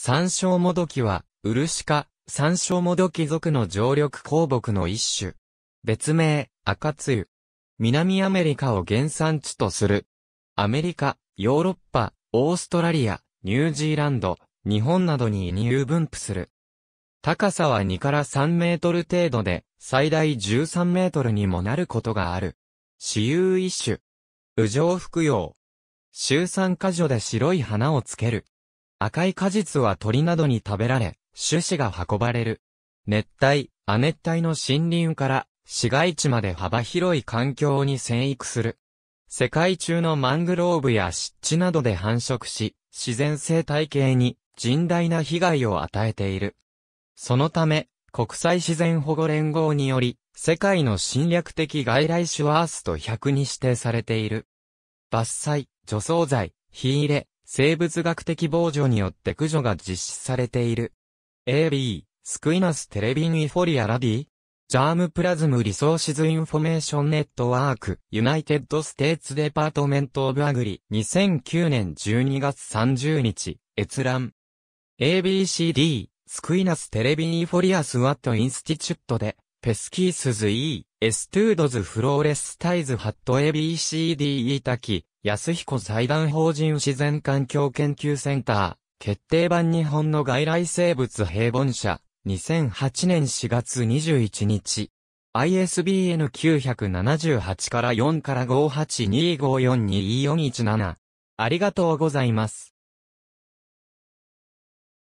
山椒もどきは、ウルシカ、山椒もどき属の常緑鉱木の一種。別名、赤露。南アメリカを原産地とする。アメリカ、ヨーロッパ、オーストラリア、ニュージーランド、日本などに移入分布する。高さは2から3メートル程度で、最大13メートルにもなることがある。私有一種。雨上服用。集3箇所で白い花をつける。赤い果実は鳥などに食べられ、種子が運ばれる。熱帯、亜熱帯の森林から市街地まで幅広い環境に生育する。世界中のマングローブや湿地などで繁殖し、自然生態系に甚大な被害を与えている。そのため、国際自然保護連合により、世界の侵略的外来種ワースト100に指定されている。伐採、除草剤、火入れ、生物学的防除によって駆除が実施されている。AB、スクイナステレビンイフォリアラディジャームプラズムリソーシズインフォメーションネットワーク、ユナイテッドステーツデパートメントオブアグリ、2009年12月30日、閲覧。ABCD、スクイナステレビンイフォリアスワットインスティチュットで、ペスキースズ E、エストゥードズフローレスタイズハット ABCD イータキ、安彦財団法人自然環境研究センター、決定版日本の外来生物平凡社、2008年4月21日。ISBN 978から4から582542417。ありがとうございます。